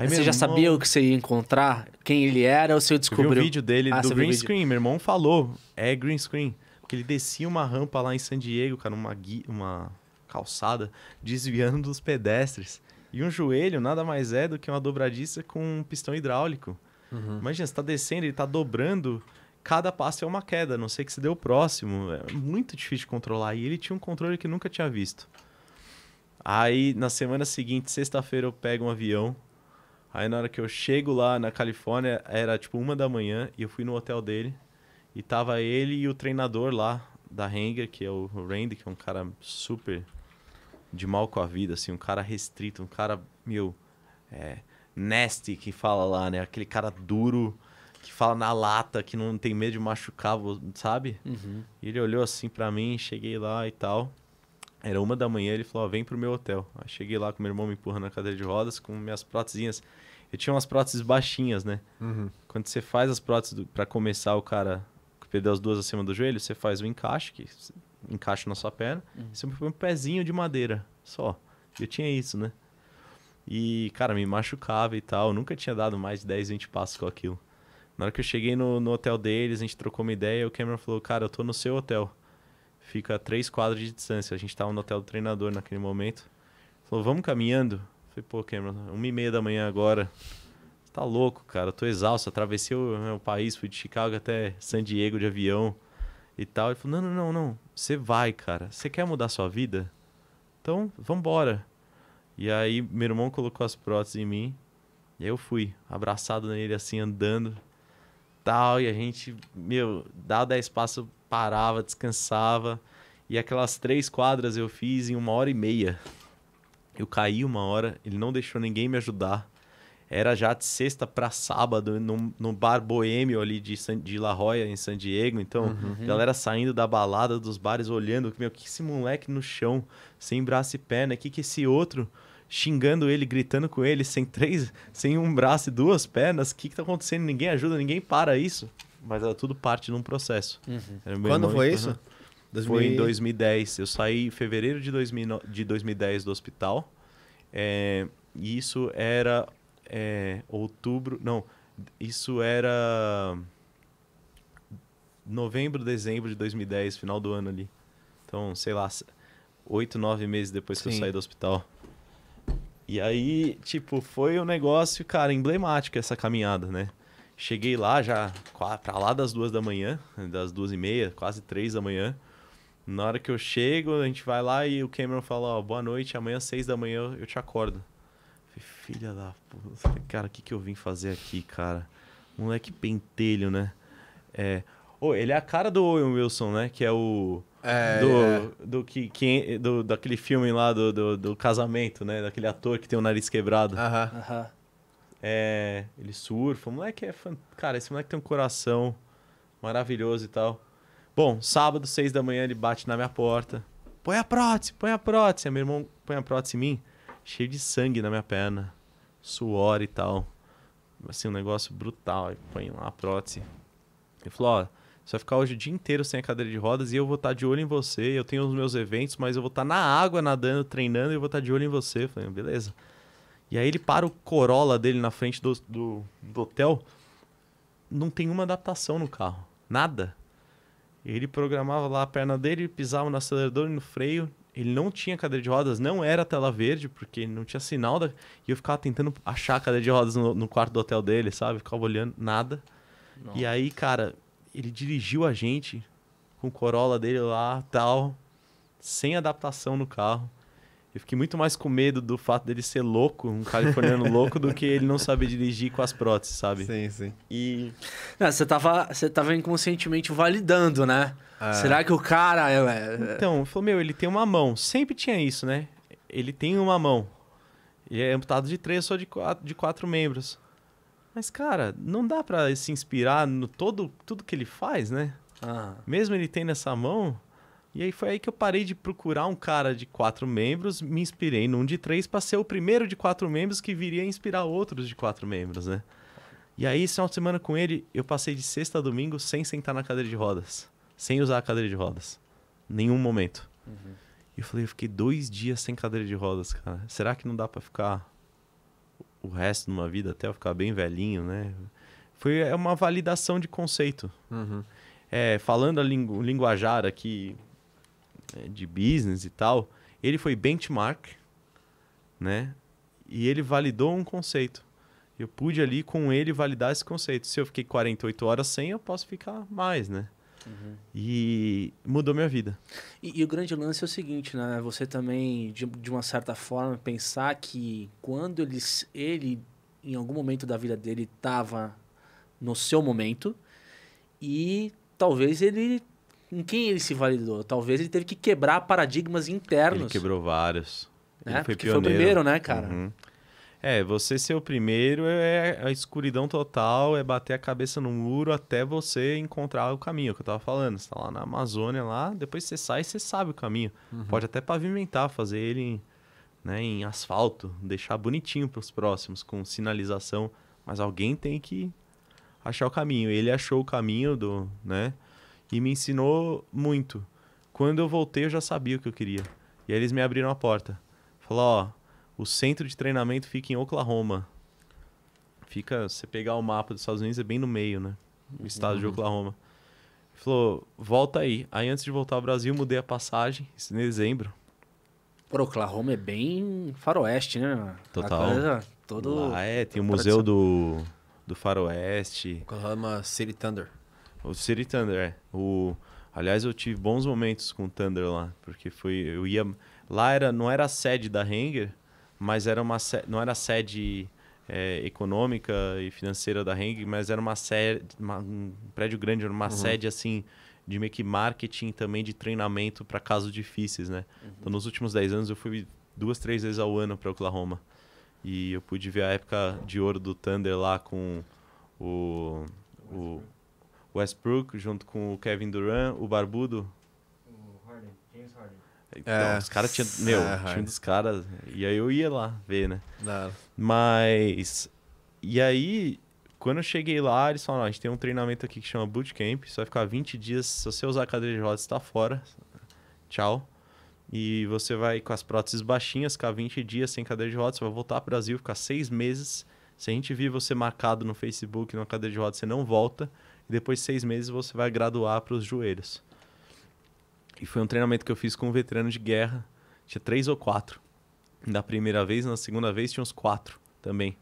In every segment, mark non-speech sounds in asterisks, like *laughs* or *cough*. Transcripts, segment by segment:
Aí, você já sabia o que você ia encontrar? Quem ele era ou eu descobriu? Eu vi o vídeo dele ah, do green screen. Meu irmão falou, é green screen. Porque ele descia uma rampa lá em San Diego, cara, uma, gui... uma calçada, desviando dos pedestres. E um joelho nada mais é do que uma dobradiça com um pistão hidráulico. Uhum. Imagina, você está descendo, ele está dobrando cada passo é uma queda, não sei que se deu próximo. É muito difícil de controlar. E ele tinha um controle que nunca tinha visto. Aí, na semana seguinte, sexta-feira, eu pego um avião Aí na hora que eu chego lá na Califórnia, era tipo uma da manhã e eu fui no hotel dele. E tava ele e o treinador lá da Hanger, que é o Randy, que é um cara super de mal com a vida, assim, um cara restrito, um cara, meu, é, nasty que fala lá, né? Aquele cara duro que fala na lata, que não tem medo de machucar, sabe? Uhum. E ele olhou assim para mim, cheguei lá e tal. Era uma da manhã, ele falou, vem pro meu hotel. Aí cheguei lá com meu irmão me empurrando na cadeira de rodas, com minhas próteses. Eu tinha umas próteses baixinhas, né? Uhum. Quando você faz as próteses para começar o cara que perdeu as duas acima do joelho, você faz o encaixe, que encaixa na sua perna, uhum. e você põe um pezinho de madeira só. Eu tinha isso, né? E, cara, me machucava e tal. Eu nunca tinha dado mais de 10, 20 passos com aquilo. Na hora que eu cheguei no, no hotel deles, a gente trocou uma ideia, o Cameron falou, cara, eu tô no seu hotel fica a três quadros de distância. A gente tava tá no hotel do treinador naquele momento. Falou, vamos caminhando? Falei, pô, Cameron, uma e meia da manhã agora. Você tá louco, cara. Eu tô exausto. Atravessei né, o, país, fui de Chicago até San Diego de avião e tal. Ele falou, não, não, não, não. Você vai, cara. Você quer mudar sua vida? Então, vambora. E aí, meu irmão colocou as próteses em mim. E aí eu fui, abraçado nele, assim, andando. Tal, e a gente, meu, dá 10 passos, parava, descansava. E aquelas três quadras eu fiz em uma hora e meia. Eu caí uma hora, ele não deixou ninguém me ajudar. Era já de sexta para sábado, num, no bar boêmio ali de, San, de La Roya em San Diego. Então, uhum. galera saindo da balada dos bares, olhando, meu, que esse moleque no chão, sem braço e perna, que que esse outro xingando ele, gritando com ele, sem três, sem um braço e duas pernas, o que que tá acontecendo? Ninguém ajuda, ninguém para isso mas era tudo parte de um processo. Uhum. Quando foi isso? 2000... Né? Foi em 2010. Eu saí em fevereiro de, 2000, de 2010 do hospital. É, e isso era é, outubro. Não, isso era novembro, dezembro de 2010, final do ano ali. Então, sei lá, oito, nove meses depois Sim. que eu saí do hospital. E aí, tipo, foi um negócio, cara, emblemático essa caminhada, né? Cheguei lá já para lá das duas da manhã, das duas e meia, quase três da manhã. Na hora que eu chego, a gente vai lá e o Cameron fala, ó, boa noite, amanhã às seis da manhã eu te acordo. falei, filha da puta, cara, o que, que eu vim fazer aqui, cara? Moleque pentelho, né? É... Oh, ele é a cara do Owen Wilson, né? Que é o... É, do, é. do que, que do, daquele filme lá do, do, do, casamento, né? Daquele ator que tem o nariz quebrado. Aham. Uh -huh. uh -huh. É, ele surfa, o moleque é fan... Cara, esse moleque tem um coração maravilhoso e tal. Bom, sábado, seis da manhã, ele bate na minha porta. Põe a prótese, põe a prótese. Aí meu irmão põe a prótese em mim, cheio de sangue na minha perna, suor e tal. Assim, um negócio brutal. Aí põe lá a prótese. Ele falou, ó, você vai ficar hoje o dia inteiro sem a cadeira de rodas e eu vou estar tá de olho em você. Eu tenho os meus eventos, mas eu vou estar tá na água nadando, treinando e eu vou estar tá de olho em você. Eu falei, beleza. E aí ele para o Corolla dele na frente do, do, do hotel. Não tem uma adaptação no carro. Nada. Ele programava lá a perna dele, pisava no acelerador e no freio. Ele não tinha cadeira de rodas, não era tela verde, porque não tinha sinal. Da... E eu ficava tentando achar a cadeira de rodas no, no quarto do hotel dele, sabe? Ficava olhando, nada. Nossa. E aí, cara, ele dirigiu a gente com o Corolla dele lá, tal, sem adaptação no carro. Eu fiquei muito mais com medo do fato dele ser louco, um californiano *laughs* louco, do que ele não saber dirigir com as próteses, sabe? Sim, sim. E. Não, você tava, você tava inconscientemente validando, né? É. Será que o cara. É, é, é? Então, falou, meu, ele tem uma mão. Sempre tinha isso, né? Ele tem uma mão. E é amputado de três, só de quatro, de quatro membros. Mas, cara, não dá para se inspirar no todo tudo que ele faz, né? Ah. Mesmo ele tendo essa mão, e aí foi aí que eu parei de procurar um cara de quatro membros, me inspirei num de três para ser o primeiro de quatro membros que viria a inspirar outros de quatro membros, né? E aí, esse final de semana com ele, eu passei de sexta a domingo sem sentar na cadeira de rodas. Sem usar a cadeira de rodas. Nenhum momento. Uhum. E eu falei, eu fiquei dois dias sem cadeira de rodas, cara. Será que não dá para ficar o resto de uma vida até eu ficar bem velhinho, né? Foi é uma validação de conceito. Uhum. É, falando a lingu linguajar aqui é, de business e tal, ele foi benchmark, né? E ele validou um conceito. Eu pude ali com ele validar esse conceito. Se eu fiquei 48 horas sem, eu posso ficar mais, né? Uhum. E mudou minha vida. E, e, o grande lance é o seguinte, né? Você também, de, de uma certa forma, pensar que quando ele, ele em algum momento da vida dele, estava no seu momento e talvez ele em quem ele se validou? Talvez ele teve que quebrar paradigmas internos. Ele quebrou vários. Né? Ele foi Porque pioneiro. foi o primeiro, né, cara? Uhum. É, você ser o primeiro é, é a escuridão total, é bater a cabeça no muro até você encontrar o caminho, é que eu tava falando. Você tá lá na Amazônia, lá, depois você sai, você sabe o caminho. Uhum. Pode até pavimentar, fazer ele em, né, em asfalto, deixar bonitinho para os próximos, com sinalização, mas alguém tem que achar o caminho. Ele achou o caminho do, né? e me ensinou muito. Quando eu voltei, eu já sabia o que eu queria. E aí eles me abriram a porta. Falou, ó, o centro de treinamento fica em Oklahoma. Fica, você pegar o mapa dos Estados Unidos, é bem no meio, né? O estado uhum. de Oklahoma. Falou, volta aí. Aí antes de voltar ao Brasil, mudei a passagem, em dezembro. Por Oklahoma é bem faroeste, né? Total. Coisa, todo... Lá é, tem o museu do, do faroeste. Oklahoma City Thunder. O City Thunder, é. O, aliás, eu tive bons momentos com o Thunder lá, porque foi eu ia lá era não era a sede da Ranger, mas era uma não era a sede é, econômica e financeira da Ranger, mas era uma sede, uma, um prédio grande, era uma uhum. sede assim de meio que marketing também de treinamento para casos difíceis, né? Uhum. Então, nos últimos 10 anos eu fui duas, três vezes ao ano para Oklahoma. E eu pude ver a época de ouro do Thunder lá com o, o Westbrook, junto com o Kevin Durant, o Barbudo. O Harden, James é Harden. Então, é, os caras tinham. É, meu, é, time dos caras. E aí eu ia lá ver, né? Não. Mas. E aí, quando eu cheguei lá, eles falaram: a gente tem um treinamento aqui que chama Bootcamp. Você vai ficar 20 dias. Se você usar a cadeira de rodas, está fora. Tchau. E você vai com as próteses baixinhas, ficar 20 dias sem cadeira de rodas. Você vai voltar para o Brasil, ficar seis meses se a gente vir você marcado no Facebook, numa cadeira de rodas você não volta. E depois de seis meses você vai graduar para os joelhos. E foi um treinamento que eu fiz com um veterano de guerra. Tinha três ou quatro. na primeira vez, na segunda vez tinha uns quatro também.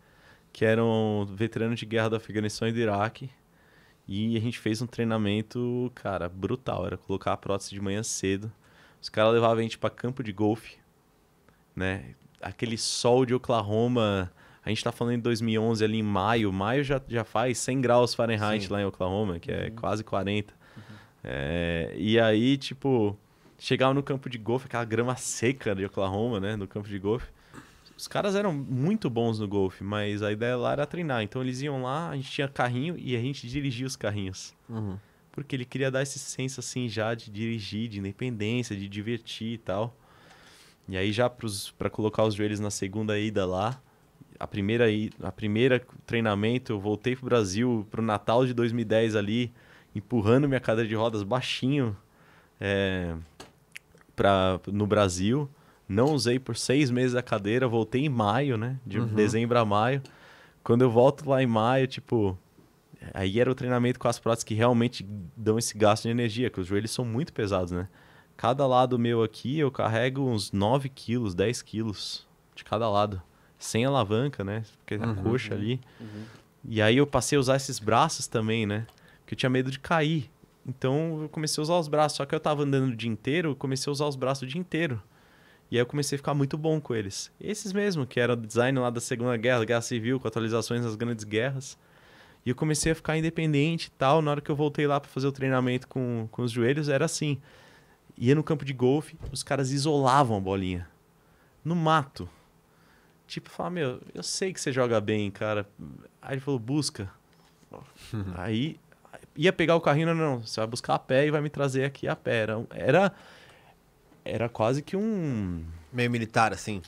Que eram veteranos de guerra do Afeganistão e do Iraque. E a gente fez um treinamento, cara, brutal. Era colocar a prótese de manhã cedo. Os caras levavam a gente para campo de golfe, né? Aquele sol de Oklahoma a gente está falando em 2011 ali em maio. Maio já, já faz 100 graus Fahrenheit Sim. lá em Oklahoma, que é uhum. é quase 40. Uhum. É, e aí, tipo, chegava no campo de golfe, aquela grama seca de Oklahoma, né? No campo de golfe. Os caras eram muito bons no golfe, mas a ideia lá era treinar. Então eles iam lá, a gente tinha carrinho e a gente dirigia os carrinhos. Uhum. Porque ele queria dar esse senso assim já de dirigir, de independência, de divertir e tal. E aí já para colocar os joelhos na segunda ida lá, a primeira a primeira treinamento, eu voltei pro Brasil pro Natal de 2010 ali, empurrando minha cadeira de rodas baixinho é, no Brasil. Não usei por seis meses a cadeira, voltei em maio, né? De uhum. dezembro a maio. Quando eu volto lá em maio, tipo, aí era o treinamento com as próteses que realmente dão esse gasto de energia, que os joelhos são muito pesados, né? Cada lado meu aqui eu carrego uns 9 quilos, 10 quilos de cada lado sem alavanca, né? Porque é uhum, a coxa uhum. ali. Uhum. E aí eu passei a usar esses braços também, né? Porque eu tinha medo de cair. Então eu comecei a usar os braços. Só que eu tava andando o dia inteiro, eu comecei a usar os braços o dia inteiro. E aí eu comecei a ficar muito bom com eles. Esses mesmo, que era o design lá da Segunda Guerra, Guerra Civil, com atualizações das grandes guerras. E eu comecei a ficar independente e tal. Na hora que eu voltei lá para fazer o treinamento com, com os joelhos, era assim. Ia no campo de golfe, os caras isolavam a bolinha. No mato. Tipo, falar, meu, eu sei que você joga bem, cara. Aí ele falou, busca. *laughs* aí ia pegar o carrinho, não, não, você vai buscar a pé e vai me trazer aqui a pé. Era, era, era quase que um. Meio militar, assim.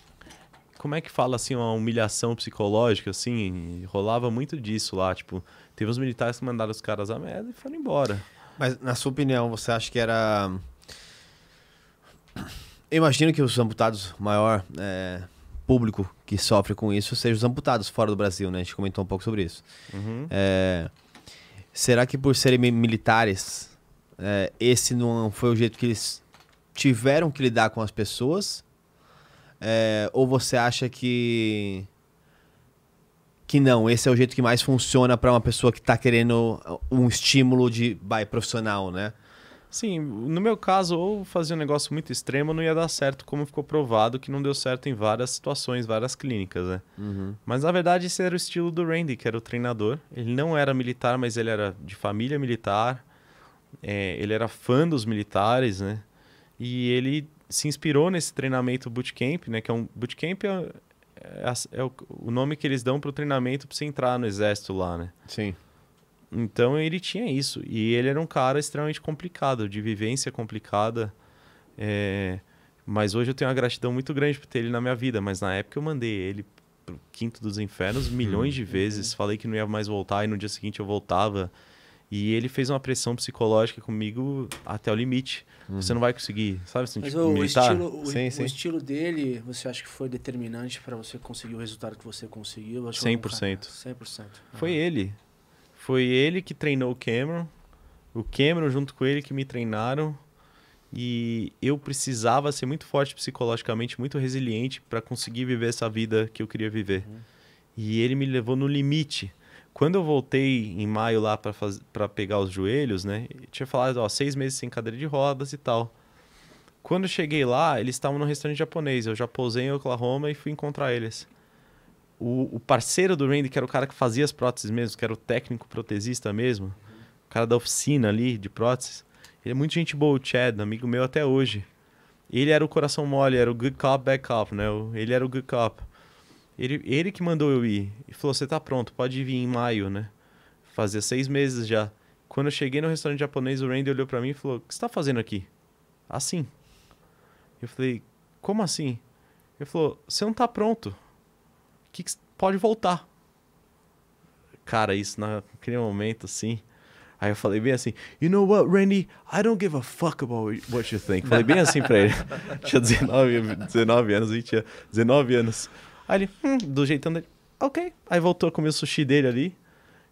Como é que fala assim, uma humilhação psicológica, assim? Rolava muito disso lá, tipo, teve os militares que mandaram os caras a merda e foram embora. Mas, na sua opinião, você acha que era. Eu imagino que os amputados maior. É público que sofre com isso seja os amputados fora do Brasil, né? A gente comentou um pouco sobre isso. Uhum. É, será que por serem militares, é, esse não foi o jeito que eles tiveram que lidar com as pessoas? É, ou você acha que que não, esse é o jeito que mais funciona para uma pessoa que está querendo um estímulo de vai profissional, né? Sim, no meu caso, ou fazia um negócio muito extremo não ia dar certo, como ficou provado que não deu certo em várias situações, várias clínicas, né? Uhum. Mas na verdade, esse era o estilo do Randy, que era o treinador. Ele não era militar, mas ele era de família militar. É, ele era fã dos militares, né? E ele se inspirou nesse treinamento bootcamp, né? Que é um bootcamp é, é, é o, o nome que eles dão para o treinamento para você entrar no exército lá, né? Sim. Então ele tinha isso. E ele era um cara extremamente complicado, de vivência complicada. É... Mas hoje eu tenho uma gratidão muito grande por ter ele na minha vida. Mas na época eu mandei ele pro quinto dos infernos uhum. milhões de vezes. Falei que não ia mais voltar e no dia seguinte eu voltava. E ele fez uma pressão psicológica comigo até o limite. Uhum. Você não vai conseguir, sabe? Assim, Mas tipo, o, militar. estilo, o, sim, o estilo dele, você acha que foi determinante para você conseguir o resultado que você conseguiu? Eu 100%. Um cara, 100%. Uhum. Foi ele. Foi ele que treinou o Cameron, o Cameron junto com ele que me treinaram. E eu precisava ser muito forte psicologicamente, muito resiliente para conseguir viver essa vida que eu queria viver. Uhum. E ele me levou no limite. Quando eu voltei em maio lá para pegar os joelhos, né? Tinha falado, ó, seis meses sem cadeira de rodas e tal. Quando eu cheguei lá, eles estavam no restaurante japonês. Eu já posei em Oklahoma e fui encontrar eles. O, o, parceiro do Randy, que era o cara que fazia as próteses mesmo, que era o técnico protesista mesmo, o cara da oficina ali de próteses, ele é muito gente boa, o Chad, amigo meu até hoje. Ele era o coração mole, era o good cop, bad cop, né? Ele era o good cop. Ele, ele que mandou eu ir. E falou, você tá pronto, pode vir em maio, né? Fazia seis meses já. Quando eu cheguei no restaurante japonês, o Randy olhou para mim e falou, o que você tá fazendo aqui? Assim. Eu falei, como assim? Ele falou, você não tá pronto que, que pode voltar. Cara, isso naquele momento, assim. Aí eu falei bem assim, you know what, Randy? I don't give a fuck about what you think. Falei bem assim pra ele. *laughs* tinha 19, 19 anos, 20 tinha 19 anos. Aí ele, hum, do jeitão dele, ok. Aí voltou a comer o sushi dele ali.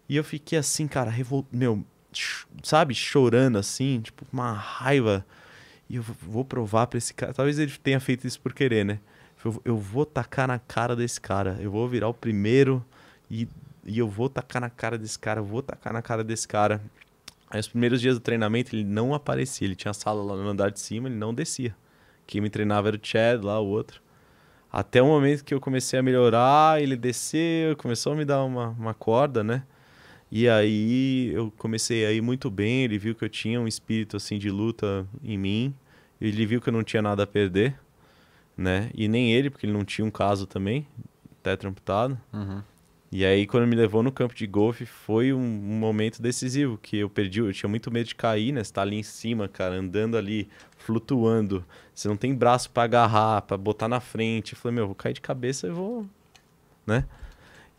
E eu fiquei assim, cara, revoltado. meu, sabe, chorando assim, tipo, uma raiva. E eu vou provar pra esse cara. Talvez ele tenha feito isso por querer, né? Eu, eu vou tacar na cara desse cara. Eu vou virar o primeiro e, e eu vou tacar na cara desse cara. Eu vou tacar na cara desse cara. Aí, os primeiros dias do treinamento, ele não aparecia. Ele tinha a sala lá no andar de cima, ele não descia. Quem me treinava era o Chad, lá o outro. Até o momento que eu comecei a melhorar, ele desceu, começou a me dar uma, uma corda, né? E aí eu comecei a ir muito bem, ele viu que eu tinha um espírito assim de luta em mim, ele viu que eu não tinha nada a perder né? E nem ele, porque ele não tinha um caso também, tetra Uhum. E aí, quando me levou no campo de golfe, foi um, momento decisivo, que eu perdi, eu tinha muito medo de cair, né? Você tá ali em cima, cara, andando ali, flutuando. Você não tem braço para agarrar, para botar na frente. Eu falei, meu, eu vou cair de cabeça e vou, né?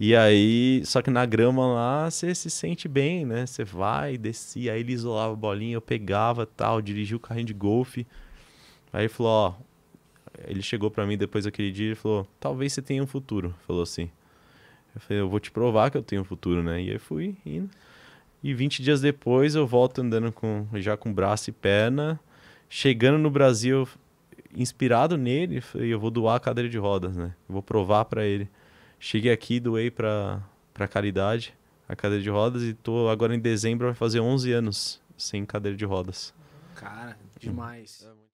E aí, só que na grama lá, você se sente bem, né? Você vai, descia, aí ele isolava a bolinha, eu pegava tal, dirigia o carrinho de golfe. Aí ele falou, ó, ele chegou para mim depois daquele dia e falou: Talvez você tenha um futuro. Falou assim. Eu falei: Eu vou te provar que eu tenho um futuro, né? E aí fui indo. E 20 dias depois eu volto andando com, já com braço e perna. Chegando no Brasil, inspirado nele, falei: Eu vou doar a cadeira de rodas, né? Eu vou provar para ele. Cheguei aqui, doei para caridade a cadeira de rodas e tô agora em dezembro vai fazer 11 anos sem cadeira de rodas. Cara, demais. Hum.